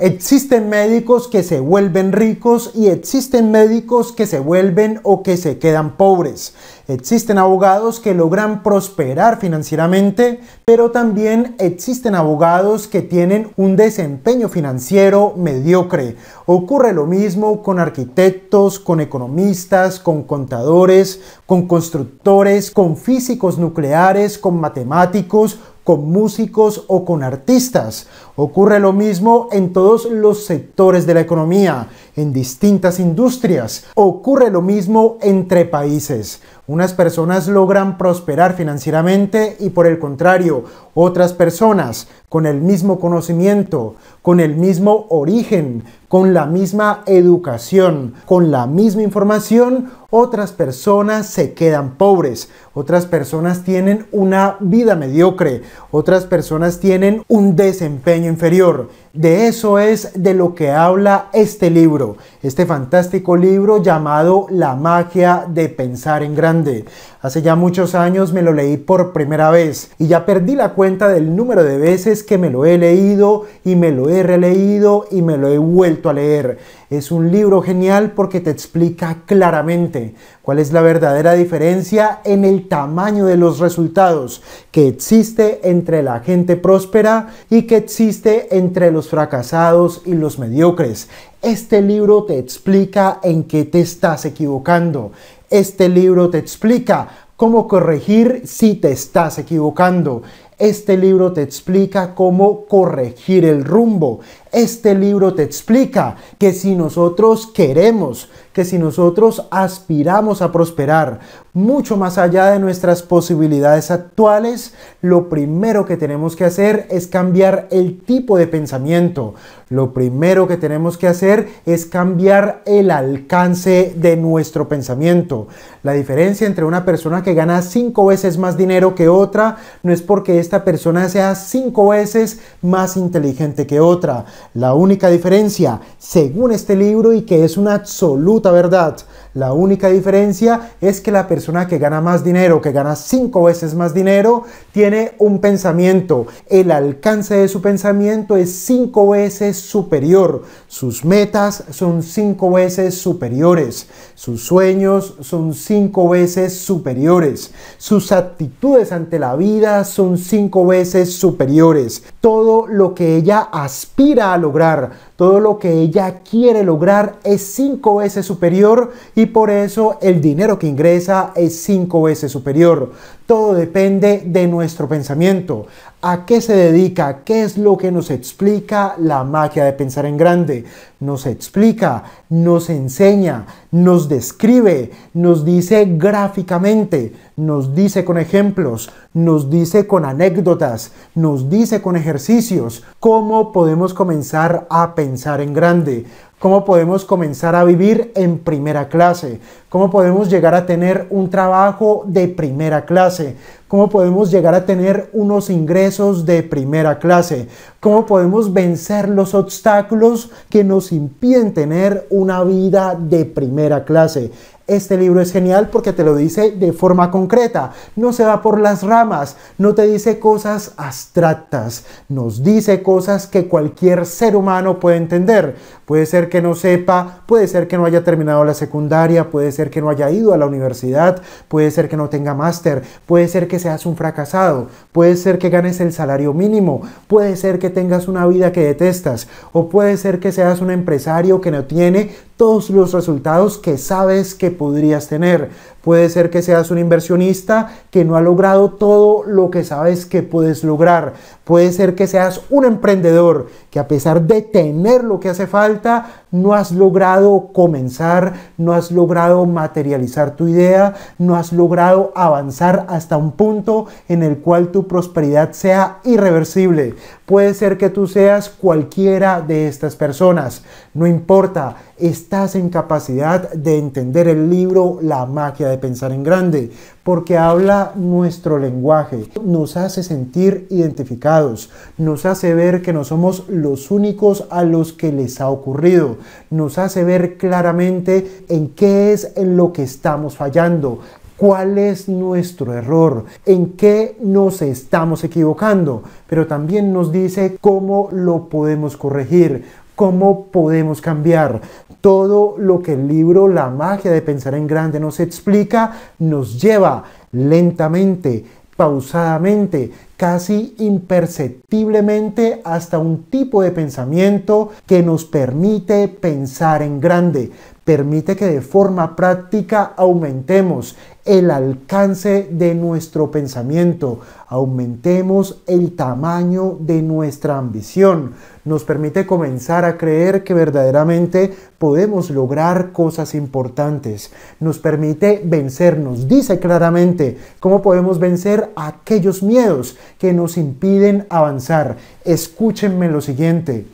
Existen médicos que se vuelven ricos y existen médicos que se vuelven o que se quedan pobres. Existen abogados que logran prosperar financieramente, pero también existen abogados que tienen un desempeño financiero mediocre. Ocurre lo mismo con arquitectos, con economistas, con contadores, con constructores, con físicos nucleares, con matemáticos con músicos o con artistas. Ocurre lo mismo en todos los sectores de la economía, en distintas industrias. Ocurre lo mismo entre países. Unas personas logran prosperar financieramente y por el contrario, otras personas con el mismo conocimiento, con el mismo origen, con la misma educación, con la misma información, otras personas se quedan pobres, otras personas tienen una vida mediocre, otras personas tienen un desempeño inferior. De eso es de lo que habla este libro, este fantástico libro llamado La magia de pensar en grande Hace ya muchos años me lo leí por primera vez y ya perdí la cuenta del número de veces que me lo he leído y me lo he releído y me lo he vuelto a leer. Es un libro genial porque te explica claramente cuál es la verdadera diferencia en el tamaño de los resultados que existe entre la gente próspera y que existe entre los fracasados y los mediocres. Este libro te explica en qué te estás equivocando este libro te explica cómo corregir si te estás equivocando. Este libro te explica cómo corregir el rumbo. Este libro te explica que si nosotros queremos, que si nosotros aspiramos a prosperar mucho más allá de nuestras posibilidades actuales, lo primero que tenemos que hacer es cambiar el tipo de pensamiento. Lo primero que tenemos que hacer es cambiar el alcance de nuestro pensamiento. La diferencia entre una persona que gana cinco veces más dinero que otra no es porque esta persona sea cinco veces más inteligente que otra la única diferencia, según este libro, y que es una absoluta verdad, la única diferencia es que la persona que gana más dinero, que gana cinco veces más dinero, tiene un pensamiento. El alcance de su pensamiento es cinco veces superior. Sus metas son cinco veces superiores. Sus sueños son cinco veces superiores. Sus actitudes ante la vida son cinco veces superiores. Todo lo que ella aspira a lograr, todo lo que ella quiere lograr es cinco veces superior y por eso el dinero que ingresa es cinco veces superior. Todo depende de nuestro pensamiento. ¿A qué se dedica? ¿Qué es lo que nos explica la magia de pensar en grande? Nos explica, nos enseña, nos describe, nos dice gráficamente, nos dice con ejemplos, nos dice con anécdotas, nos dice con ejercicios cómo podemos comenzar a pensar en grande cómo podemos comenzar a vivir en primera clase, cómo podemos llegar a tener un trabajo de primera clase, cómo podemos llegar a tener unos ingresos de primera clase, cómo podemos vencer los obstáculos que nos impiden tener una vida de primera clase. Este libro es genial porque te lo dice de forma concreta, no se va por las ramas, no te dice cosas abstractas, nos dice cosas que cualquier ser humano puede entender. Puede ser que no sepa, puede ser que no haya terminado la secundaria, puede ser que no haya ido a la universidad, puede ser que no tenga máster, puede ser que seas un fracasado, puede ser que ganes el salario mínimo, puede ser que tengas una vida que detestas o puede ser que seas un empresario que no tiene todos los resultados que sabes que podrías tener. Puede ser que seas un inversionista que no ha logrado todo lo que sabes que puedes lograr. Puede ser que seas un emprendedor que a pesar de tener lo que hace falta, no has logrado comenzar, no has logrado materializar tu idea, no has logrado avanzar hasta un punto en el cual tu prosperidad sea irreversible. Puede ser que tú seas cualquiera de estas personas, no importa, estás en capacidad de entender el libro La magia de pensar en grande porque habla nuestro lenguaje, nos hace sentir identificados, nos hace ver que no somos los únicos a los que les ha ocurrido, nos hace ver claramente en qué es en lo que estamos fallando, cuál es nuestro error, en qué nos estamos equivocando, pero también nos dice cómo lo podemos corregir, cómo podemos cambiar. Todo lo que el libro La magia de pensar en grande nos explica nos lleva lentamente, pausadamente, casi imperceptiblemente hasta un tipo de pensamiento que nos permite pensar en grande, permite que de forma práctica aumentemos el alcance de nuestro pensamiento, aumentemos el tamaño de nuestra ambición, nos permite comenzar a creer que verdaderamente podemos lograr cosas importantes, nos permite vencernos. dice claramente cómo podemos vencer aquellos miedos que nos impiden avanzar. Escúchenme lo siguiente,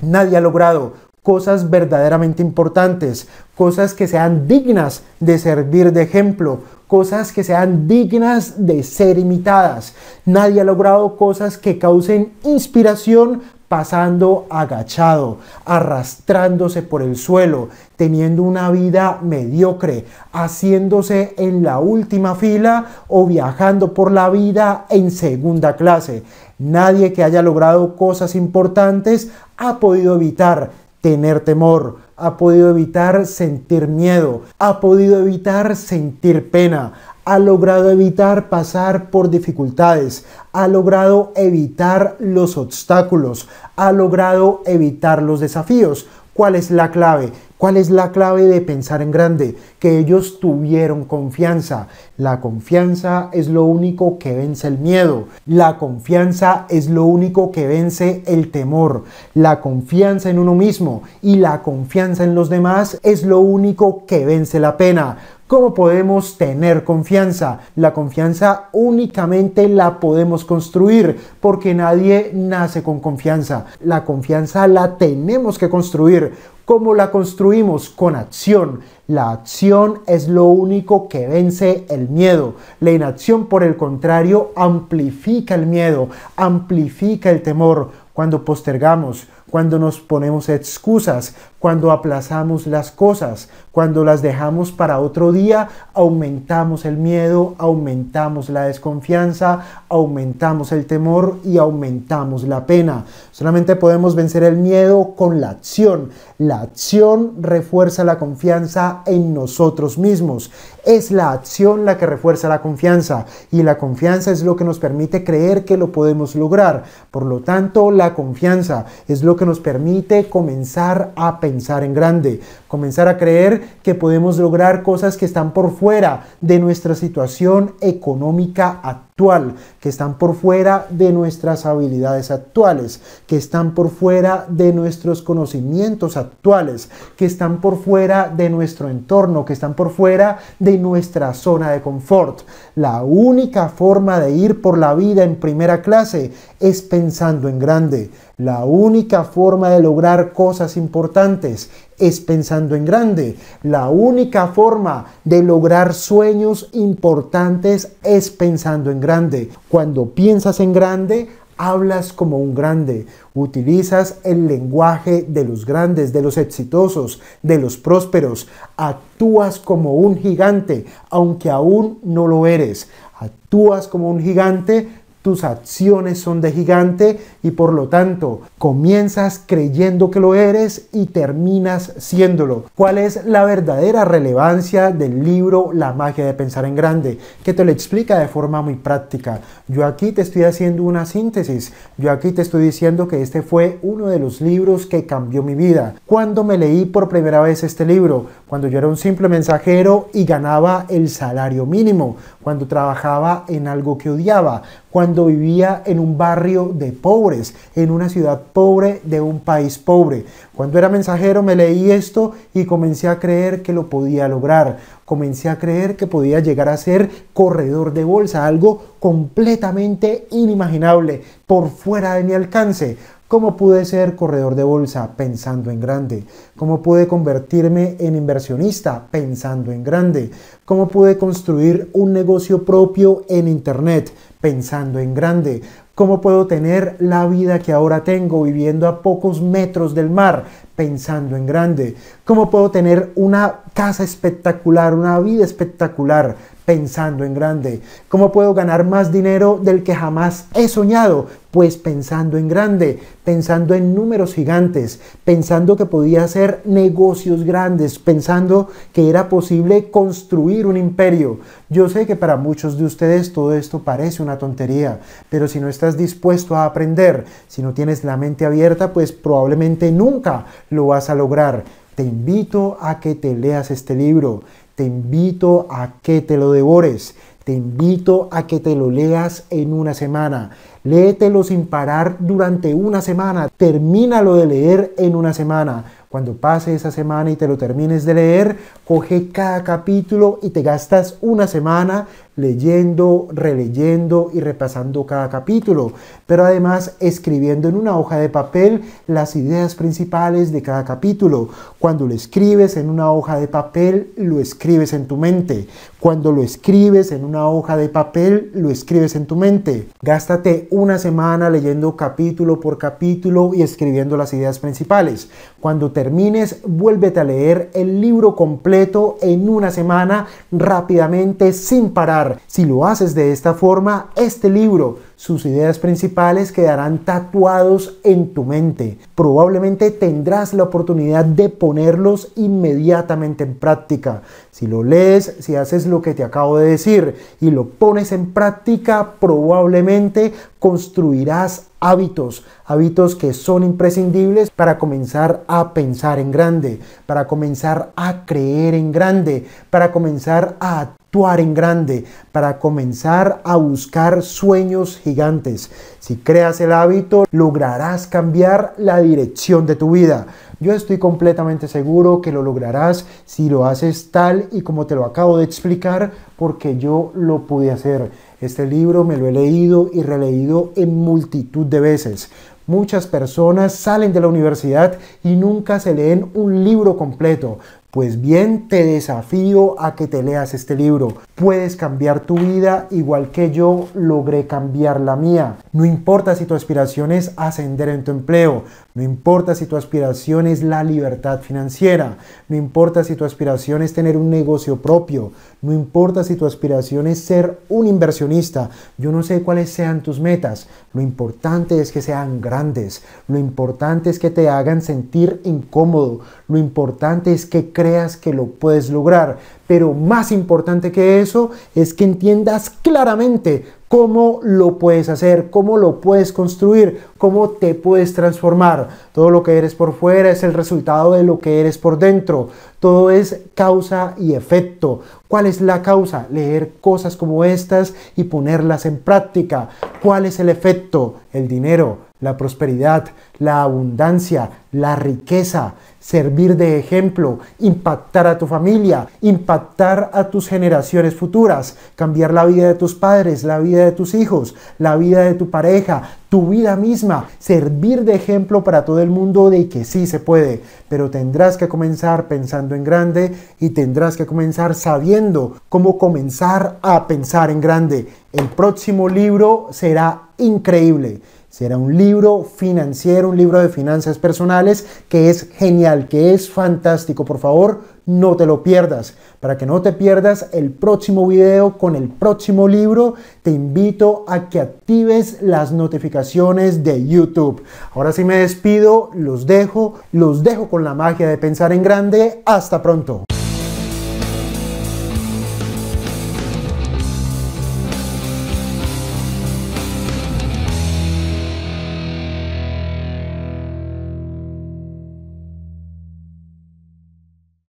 nadie ha logrado cosas verdaderamente importantes, cosas que sean dignas de servir de ejemplo, cosas que sean dignas de ser imitadas. Nadie ha logrado cosas que causen inspiración pasando agachado, arrastrándose por el suelo, teniendo una vida mediocre, haciéndose en la última fila o viajando por la vida en segunda clase. Nadie que haya logrado cosas importantes ha podido evitar tener temor, ha podido evitar sentir miedo, ha podido evitar sentir pena, ha logrado evitar pasar por dificultades, ha logrado evitar los obstáculos, ha logrado evitar los desafíos. ¿Cuál es la clave? ¿Cuál es la clave de pensar en grande? Que ellos tuvieron confianza. La confianza es lo único que vence el miedo. La confianza es lo único que vence el temor. La confianza en uno mismo y la confianza en los demás es lo único que vence la pena. ¿Cómo podemos tener confianza? La confianza únicamente la podemos construir porque nadie nace con confianza. La confianza la tenemos que construir. ¿Cómo la construimos con acción. La acción es lo único que vence el miedo. La inacción, por el contrario, amplifica el miedo, amplifica el temor. Cuando postergamos, cuando nos ponemos excusas, cuando aplazamos las cosas, cuando las dejamos para otro día, aumentamos el miedo, aumentamos la desconfianza, aumentamos el temor y aumentamos la pena. Solamente podemos vencer el miedo con la acción. La acción refuerza la confianza en nosotros mismos. Es la acción la que refuerza la confianza y la confianza es lo que nos permite creer que lo podemos lograr. Por lo tanto, la confianza es lo que nos permite comenzar a pensar pensar en grande, comenzar a creer que podemos lograr cosas que están por fuera de nuestra situación económica actual, que están por fuera de nuestras habilidades actuales, que están por fuera de nuestros conocimientos actuales, que están por fuera de nuestro entorno, que están por fuera de nuestra zona de confort. La única forma de ir por la vida en primera clase es pensando en grande. La única forma de lograr cosas importantes es pensando en grande. La única forma de lograr sueños importantes es pensando en grande. Cuando piensas en grande, hablas como un grande, utilizas el lenguaje de los grandes, de los exitosos, de los prósperos, actúas como un gigante, aunque aún no lo eres. Actúas como un gigante tus acciones son de gigante y por lo tanto comienzas creyendo que lo eres y terminas siéndolo. ¿Cuál es la verdadera relevancia del libro La magia de pensar en grande? Que te lo explica de forma muy práctica. Yo aquí te estoy haciendo una síntesis. Yo aquí te estoy diciendo que este fue uno de los libros que cambió mi vida. Cuando me leí por primera vez este libro, cuando yo era un simple mensajero y ganaba el salario mínimo, cuando trabajaba en algo que odiaba, cuando vivía en un barrio de pobres, en una ciudad pobre de un país pobre. Cuando era mensajero me leí esto y comencé a creer que lo podía lograr. Comencé a creer que podía llegar a ser corredor de bolsa, algo completamente inimaginable, por fuera de mi alcance. ¿Cómo pude ser corredor de bolsa pensando en grande? ¿Cómo pude convertirme en inversionista pensando en grande? ¿Cómo pude construir un negocio propio en Internet pensando en grande? ¿Cómo puedo tener la vida que ahora tengo viviendo a pocos metros del mar? Pensando en grande. ¿Cómo puedo tener una casa espectacular, una vida espectacular? pensando en grande. ¿Cómo puedo ganar más dinero del que jamás he soñado? Pues pensando en grande, pensando en números gigantes, pensando que podía hacer negocios grandes, pensando que era posible construir un imperio. Yo sé que para muchos de ustedes todo esto parece una tontería, pero si no estás dispuesto a aprender, si no tienes la mente abierta, pues probablemente nunca lo vas a lograr. Te invito a que te leas este libro te invito a que te lo devores, te invito a que te lo leas en una semana. Léetelo sin parar durante una semana, termínalo de leer en una semana. Cuando pase esa semana y te lo termines de leer, coge cada capítulo y te gastas una semana leyendo, releyendo y repasando cada capítulo, pero además escribiendo en una hoja de papel las ideas principales de cada capítulo. Cuando lo escribes en una hoja de papel, lo escribes en tu mente. Cuando lo escribes en una hoja de papel, lo escribes en tu mente. Gástate una semana leyendo capítulo por capítulo y escribiendo las ideas principales. Cuando termines, vuélvete a leer el libro completo en una semana rápidamente sin parar si lo haces de esta forma, este libro, sus ideas principales quedarán tatuados en tu mente. Probablemente tendrás la oportunidad de ponerlos inmediatamente en práctica. Si lo lees, si haces lo que te acabo de decir y lo pones en práctica, probablemente construirás hábitos, hábitos que son imprescindibles para comenzar a pensar en grande, para comenzar a creer en grande, para comenzar a actuar en grande, para comenzar a buscar sueños gigantes. Si creas el hábito, lograrás cambiar la dirección de tu vida. Yo estoy completamente seguro que lo lograrás si lo haces tal y como te lo acabo de explicar, porque yo lo pude hacer. Este libro me lo he leído y releído en multitud de veces. Muchas personas salen de la universidad y nunca se leen un libro completo. Pues bien, te desafío a que te leas este libro puedes cambiar tu vida igual que yo logré cambiar la mía. No importa si tu aspiración es ascender en tu empleo, no importa si tu aspiración es la libertad financiera, no importa si tu aspiración es tener un negocio propio, no importa si tu aspiración es ser un inversionista, yo no sé cuáles sean tus metas, lo importante es que sean grandes, lo importante es que te hagan sentir incómodo, lo importante es que creas que lo puedes lograr, pero más importante que eso es que entiendas claramente cómo lo puedes hacer, cómo lo puedes construir, cómo te puedes transformar. Todo lo que eres por fuera es el resultado de lo que eres por dentro. Todo es causa y efecto. ¿Cuál es la causa? Leer cosas como estas y ponerlas en práctica. ¿Cuál es el efecto? El dinero la prosperidad, la abundancia, la riqueza, servir de ejemplo, impactar a tu familia, impactar a tus generaciones futuras, cambiar la vida de tus padres, la vida de tus hijos, la vida de tu pareja, tu vida misma, servir de ejemplo para todo el mundo de que sí se puede, pero tendrás que comenzar pensando en grande y tendrás que comenzar sabiendo cómo comenzar a pensar en grande. El próximo libro será increíble Será un libro financiero, un libro de finanzas personales que es genial, que es fantástico. Por favor, no te lo pierdas. Para que no te pierdas el próximo video con el próximo libro, te invito a que actives las notificaciones de YouTube. Ahora sí me despido, los dejo, los dejo con la magia de pensar en grande. Hasta pronto.